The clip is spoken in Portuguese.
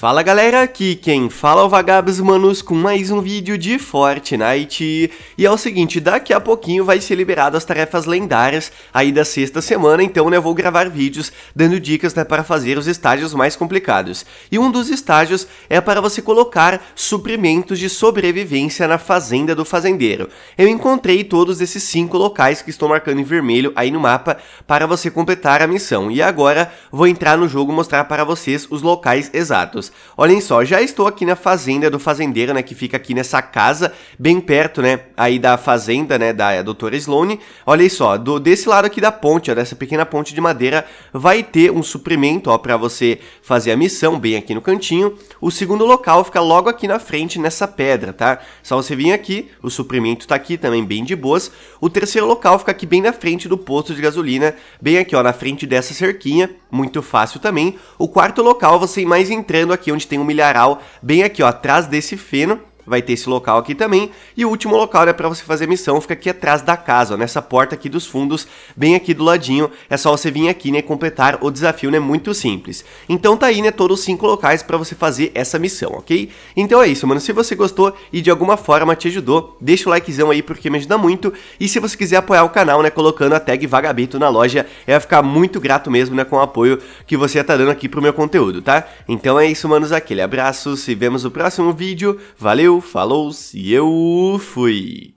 Fala galera, aqui quem fala é o Vagabos Manus com mais um vídeo de Fortnite. E é o seguinte, daqui a pouquinho vai ser liberado as tarefas lendárias aí da sexta semana, então né, eu vou gravar vídeos dando dicas né, para fazer os estágios mais complicados. E um dos estágios é para você colocar suprimentos de sobrevivência na fazenda do fazendeiro. Eu encontrei todos esses cinco locais que estou marcando em vermelho aí no mapa para você completar a missão. E agora vou entrar no jogo mostrar para vocês os locais exatos. Olhem só, já estou aqui na fazenda do fazendeiro, né, que fica aqui nessa casa, bem perto, né, aí da fazenda, né, da é, doutora Sloane. Olhem só, do, desse lado aqui da ponte, ó, dessa pequena ponte de madeira, vai ter um suprimento, ó, pra você fazer a missão, bem aqui no cantinho. O segundo local fica logo aqui na frente, nessa pedra, tá? Só você vir aqui, o suprimento tá aqui também, bem de boas. O terceiro local fica aqui bem na frente do posto de gasolina, bem aqui, ó, na frente dessa cerquinha, muito fácil também. O quarto local você ir mais entrando aqui aqui onde tem um milharal, bem aqui, ó, atrás desse feno vai ter esse local aqui também. E o último local é para você fazer missão, fica aqui atrás da casa, ó, nessa porta aqui dos fundos, bem aqui do ladinho. É só você vir aqui, né, completar o desafio, né, muito simples. Então tá aí, né, todos os cinco locais para você fazer essa missão, ok? Então é isso, mano. Se você gostou e de alguma forma te ajudou, deixa o likezão aí porque me ajuda muito. E se você quiser apoiar o canal, né, colocando a tag Vagabito na loja, eu ia ficar muito grato mesmo, né, com o apoio que você tá dando aqui pro meu conteúdo, tá? Então é isso, manos. Aquele abraço, se vemos no próximo vídeo. Valeu! falou-se, eu fui!